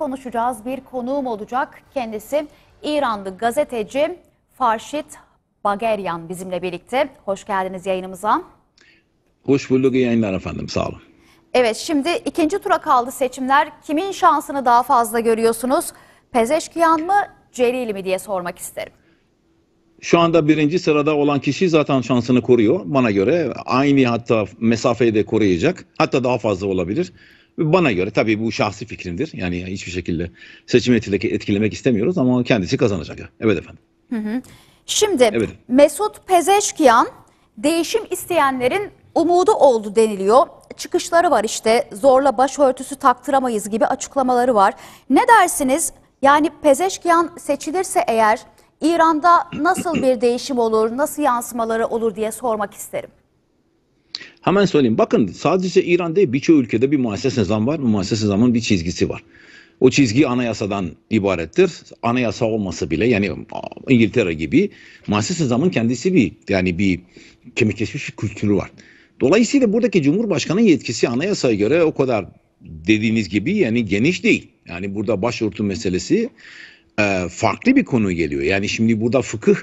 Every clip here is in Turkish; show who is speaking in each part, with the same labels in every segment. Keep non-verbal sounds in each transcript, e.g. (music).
Speaker 1: konuşacağız. Bir konuğum olacak. Kendisi İranlı gazeteci Farşit Bageryan bizimle birlikte. Hoş geldiniz yayınımıza.
Speaker 2: Hoş bulduk yayınlar efendim sağ olun.
Speaker 1: Evet şimdi ikinci tura kaldı seçimler. Kimin şansını daha fazla görüyorsunuz? Pezeşkiyan mı Celil mi diye sormak isterim.
Speaker 2: Şu anda birinci sırada olan kişi zaten şansını koruyor. Bana göre aynı hatta mesafeyi de koruyacak. Hatta daha fazla olabilir. Bana göre tabii bu şahsi fikrimdir. Yani hiçbir şekilde seçim etkilemek istemiyoruz ama kendisi kazanacak. Evet efendim.
Speaker 1: Hı hı. Şimdi evet. Mesut Pezeşkiyan değişim isteyenlerin umudu oldu deniliyor. Çıkışları var işte zorla başörtüsü taktıramayız gibi açıklamaları var. Ne dersiniz? Yani Pezeşkiyan seçilirse eğer İran'da nasıl bir değişim olur, nasıl yansımaları olur diye sormak isterim.
Speaker 2: Hemen söyleyeyim. Bakın sadece İran değil birçok ülkede bir muhassese zam var. Bu muhassese zamın bir çizgisi var. O çizgi anayasadan ibarettir. Anayasa olması bile yani İngiltere gibi muhassese zamın kendisi bir yani bir kemik kesmiş bir kültürü var. Dolayısıyla buradaki Cumhurbaşkanı'nın yetkisi anayasaya göre o kadar dediğiniz gibi yani geniş değil. Yani burada başörtü meselesi e, farklı bir konu geliyor. Yani şimdi burada fıkıh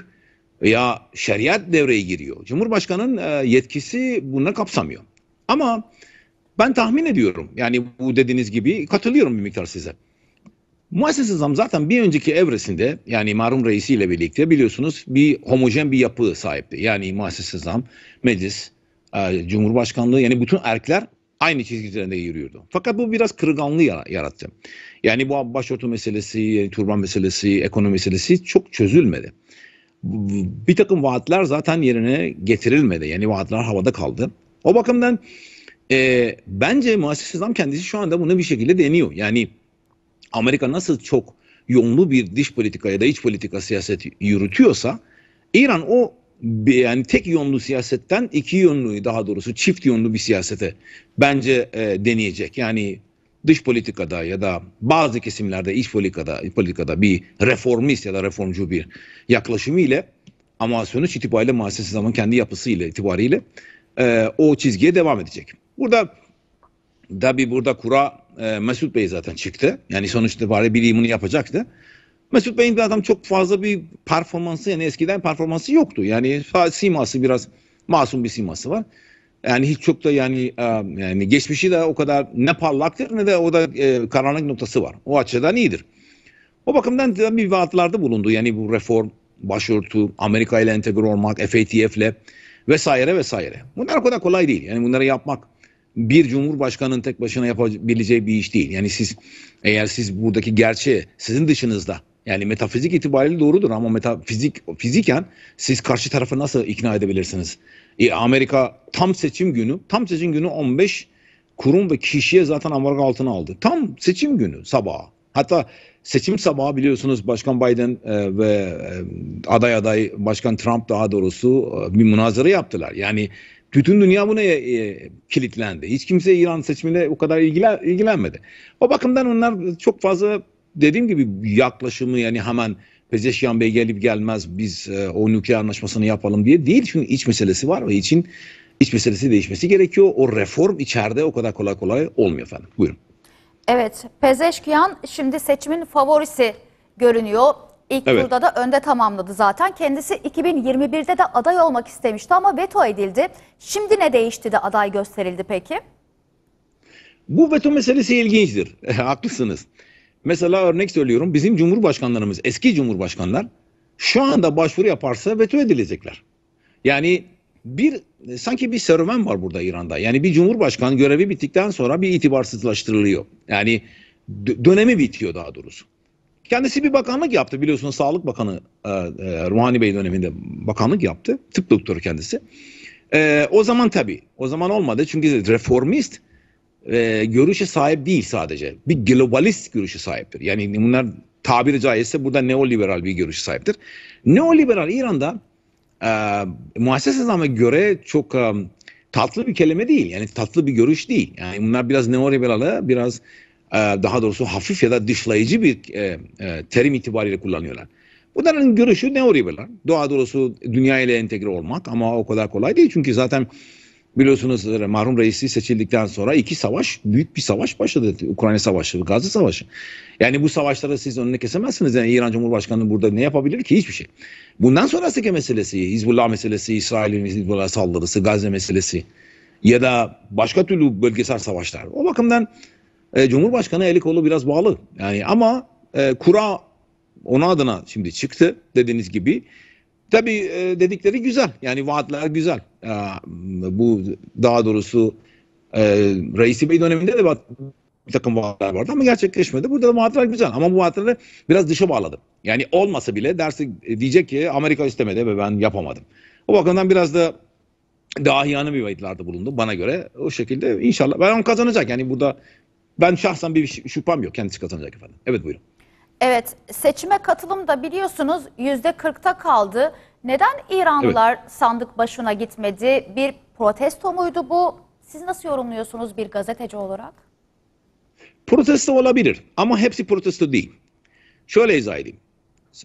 Speaker 2: veya şeriat devreye giriyor. Cumhurbaşkanının e, yetkisi bunları kapsamıyor. Ama ben tahmin ediyorum yani bu dediğiniz gibi katılıyorum bir miktar size. Muassese zam zaten bir önceki evresinde yani marum reisiyle birlikte biliyorsunuz bir homojen bir yapı sahipti. Yani muassese zam, meclis, e, cumhurbaşkanlığı yani bütün erkler aynı çizgilerinde yürüyordu. Fakat bu biraz kırganlığı yarattı. Yani bu başörtü meselesi, yani turban meselesi, ekonomi meselesi çok çözülmedi bir takım vaatler zaten yerine getirilmedi. Yani vaatler havada kaldı. O bakımdan e, bence muhasebe İslam kendisi şu anda bunu bir şekilde deniyor. Yani Amerika nasıl çok yoğunlu bir dış politika ya da iç politika siyaseti yürütüyorsa İran o yani tek yönlü siyasetten iki yönlüyü daha doğrusu çift yönlü bir siyasete bence e, deneyecek. Yani dış politikada ya da bazı kesimlerde iç politikada, politikada bir reformist ya da reformcu bir yaklaşımı ile ama sonuç itibariyle maalesef zaman kendi yapısı ile itibariyle e, o çizgiye devam edecek. Burada tabi burada kura e, Mesut Bey zaten çıktı. Yani sonuç itibariyle bir bunu yapacaktı. Mesut Bey'in bir adam çok fazla bir performansı yani eskiden performansı yoktu. Yani siması biraz masum bir siması var. Yani hiç çok da yani e, yani geçmişi de o kadar ne parlaktır ne de o da e, karanlık noktası var. O açıdan iyidir. O bakımdan da bir vaatlarda bulundu. Yani bu reform, başörtü, Amerika ile entegre olmak, FATF ile vesaire vesaire. Bunlar o kadar kolay değil. Yani bunları yapmak bir cumhurbaşkanının tek başına yapabileceği bir iş değil. Yani siz eğer siz buradaki gerçeği sizin dışınızda yani metafizik itibariyle doğrudur ama metafizik fiziken siz karşı tarafı nasıl ikna edebilirsiniz? E, Amerika tam seçim günü, tam seçim günü 15 kurum ve kişiye zaten ambargo altına aldı. Tam seçim günü sabaha. Hatta seçim sabahı biliyorsunuz Başkan Biden e, ve e, aday aday Başkan Trump daha doğrusu e, bir münazara yaptılar. Yani bütün dünya buna e, e kilitlendi. Hiç kimse İran seçimiyle o kadar ilgilen, ilgilenmedi. O bakımdan onlar çok fazla dediğim gibi yaklaşımı yani hemen Pezeşyan Bey gelip gelmez biz e, o nükleer anlaşmasını yapalım diye değil. Çünkü iç meselesi var ve için iç meselesi değişmesi gerekiyor. O reform içeride o kadar kolay kolay olmuyor efendim. Buyurun.
Speaker 1: Evet Pezeşkiyan şimdi seçimin favorisi görünüyor. İlk evet. turda da önde tamamladı zaten. Kendisi 2021'de de aday olmak istemişti ama veto edildi. Şimdi ne değişti de aday gösterildi peki?
Speaker 2: Bu veto meselesi ilginçtir. (laughs) Haklısınız. Mesela örnek söylüyorum bizim cumhurbaşkanlarımız eski cumhurbaşkanlar şu anda başvuru yaparsa veto edilecekler. Yani bir sanki bir serüven var burada İran'da. Yani bir cumhurbaşkanı görevi bittikten sonra bir itibarsızlaştırılıyor. Yani dönemi bitiyor daha doğrusu. Kendisi bir bakanlık yaptı biliyorsunuz Sağlık Bakanı e, e, Ruhani Bey döneminde bakanlık yaptı. Tıp doktoru kendisi. E, o zaman tabii o zaman olmadı çünkü reformist e, görüşe sahip değil sadece. Bir globalist görüşe sahiptir. Yani bunlar tabiri caizse burada neoliberal bir görüşe sahiptir. Neoliberal İran'da e, muhasese nizama göre çok e, tatlı bir kelime değil. Yani tatlı bir görüş değil. Yani bunlar biraz neoliberalı biraz e, daha doğrusu hafif ya da dışlayıcı bir e, e, terim itibariyle kullanıyorlar. Bunların görüşü neoliberal. Doğa doğrusu dünya ile entegre olmak ama o kadar kolay değil. Çünkü zaten Biliyorsunuz e, marhum reisi seçildikten sonra iki savaş, büyük bir savaş başladı. Ukrayna Savaşı, Gazze Savaşı. Yani bu savaşlara siz önünü kesemezsiniz. Yani İran Cumhurbaşkanı burada ne yapabilir ki? Hiçbir şey. Bundan sonrasındaki meselesi, Hizbullah meselesi, İsrail'in Hizbullah saldırısı, Gazze meselesi ya da başka türlü bölgesel savaşlar. O bakımdan e, Cumhurbaşkanı eli kolu biraz bağlı. Yani ama e, kura ona adına şimdi çıktı dediğiniz gibi. Tabi e, dedikleri güzel. Yani vaatler güzel. bu daha doğrusu e, Reisi Bey döneminde de bir takım vaatler vardı ama gerçekleşmedi. Burada da vaatler güzel ama bu vaatleri biraz dışa bağladım. Yani olmasa bile dersi e, diyecek ki Amerika istemedi ve ben yapamadım. O bakımdan biraz da dahiyane bir vaatlarda bulundu bana göre. O şekilde inşallah. Ben onu kazanacak. Yani burada ben şahsen bir şüphem yok. Kendisi kazanacak efendim. Evet buyurun.
Speaker 1: Evet seçime katılım da biliyorsunuz yüzde 40'ta kaldı. Neden İranlılar sandık başına gitmedi? Bir protesto muydu bu? Siz nasıl yorumluyorsunuz bir gazeteci olarak?
Speaker 2: Protesto olabilir ama hepsi protesto değil. Şöyle izah edeyim.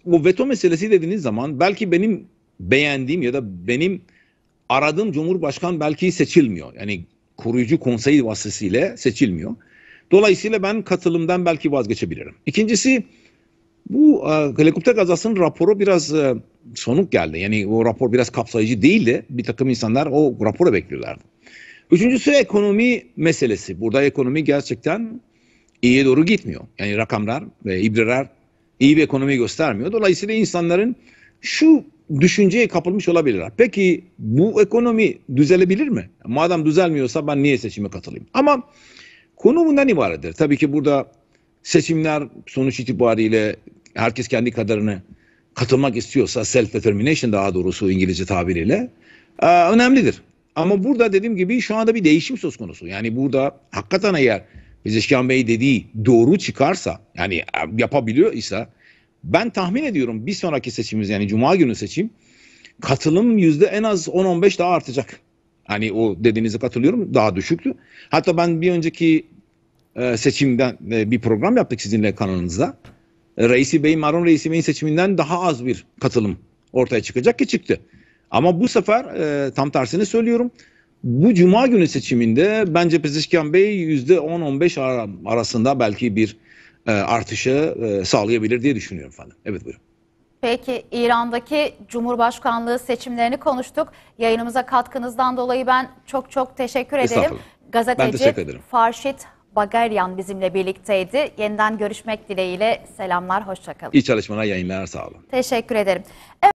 Speaker 2: Bu veto meselesi dediğiniz zaman belki benim beğendiğim ya da benim aradığım cumhurbaşkan belki seçilmiyor. Yani koruyucu konsey vasıtasıyla seçilmiyor. Dolayısıyla ben katılımdan belki vazgeçebilirim. İkincisi bu e, helikopter kazasının raporu biraz e, sonuk geldi. Yani o rapor biraz kapsayıcı değildi. Bir takım insanlar o raporu bekliyorlardı. Üçüncüsü ekonomi meselesi. Burada ekonomi gerçekten iyiye doğru gitmiyor. Yani rakamlar ve ibreler iyi bir ekonomi göstermiyor. Dolayısıyla insanların şu düşünceye kapılmış olabilirler. Peki bu ekonomi düzelebilir mi? Madem düzelmiyorsa ben niye seçime katılayım? Ama konu bundan ibarettir. Tabii ki burada Seçimler sonuç itibariyle herkes kendi kadarını katılmak istiyorsa self-determination daha doğrusu İngilizce tabiriyle e, önemlidir. Ama burada dediğim gibi şu anda bir değişim söz konusu. Yani burada hakikaten eğer Bizeşkan Bey dediği doğru çıkarsa yani yapabiliyor ise ben tahmin ediyorum bir sonraki seçimimiz yani Cuma günü seçim katılım yüzde en az 10-15 daha artacak. Hani o dediğinize katılıyorum daha düşüktü. Hatta ben bir önceki e, seçimden e, bir program yaptık sizinle kanalınızda. E, reisi Bey'in, Marun Reisi Bey'in seçiminden daha az bir katılım ortaya çıkacak ki çıktı. Ama bu sefer e, tam tersini söylüyorum. Bu cuma günü seçiminde bence Pezişkan Bey yüzde %10-15 arasında belki bir e, artışı e, sağlayabilir diye düşünüyorum falan. Evet buyurun.
Speaker 1: Peki İran'daki Cumhurbaşkanlığı seçimlerini konuştuk. Yayınımıza katkınızdan dolayı ben çok çok teşekkür ederim. Gazeteci teşekkür ederim. Farşit Bagaryan bizimle birlikteydi. Yeniden görüşmek dileğiyle selamlar, hoşçakalın.
Speaker 2: İyi çalışmalar, yayınlar, sağ olun.
Speaker 1: Teşekkür ederim. Evet.